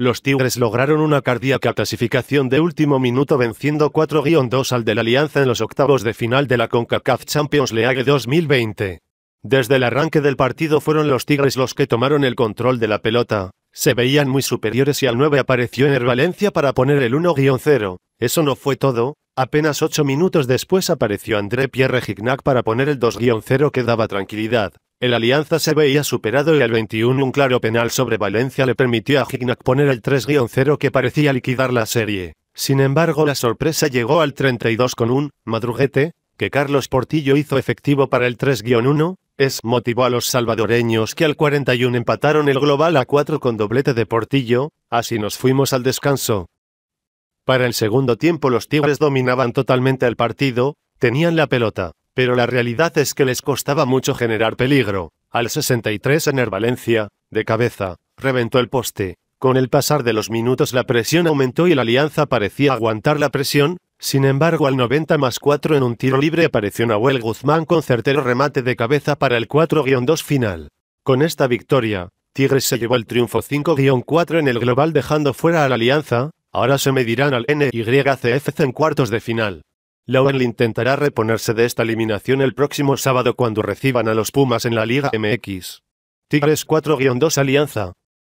Los Tigres lograron una cardíaca clasificación de último minuto venciendo 4-2 al de la Alianza en los octavos de final de la CONCACAF Champions League 2020. Desde el arranque del partido fueron los Tigres los que tomaron el control de la pelota, se veían muy superiores y al 9 apareció el Valencia para poner el 1-0. Eso no fue todo, apenas 8 minutos después apareció André Pierre Gignac para poner el 2-0 que daba tranquilidad. El Alianza se veía superado y al 21 un claro penal sobre Valencia le permitió a Gignac poner el 3-0 que parecía liquidar la serie. Sin embargo, la sorpresa llegó al 32 con un madruguete, que Carlos Portillo hizo efectivo para el 3-1, es motivó a los salvadoreños que al 41 empataron el global a 4 con doblete de Portillo, así nos fuimos al descanso. Para el segundo tiempo los Tigres dominaban totalmente el partido, tenían la pelota, pero la realidad es que les costaba mucho generar peligro. Al 63 en Valencia, de cabeza, reventó el poste. Con el pasar de los minutos la presión aumentó y la alianza parecía aguantar la presión, sin embargo al 90 más 4 en un tiro libre apareció Nahuel Guzmán con certero remate de cabeza para el 4-2 final. Con esta victoria, Tigres se llevó el triunfo 5-4 en el global dejando fuera a la alianza, ahora se medirán al NYCFC en cuartos de final. Laurel intentará reponerse de esta eliminación el próximo sábado cuando reciban a los Pumas en la Liga MX. Tigres 4-2 Alianza.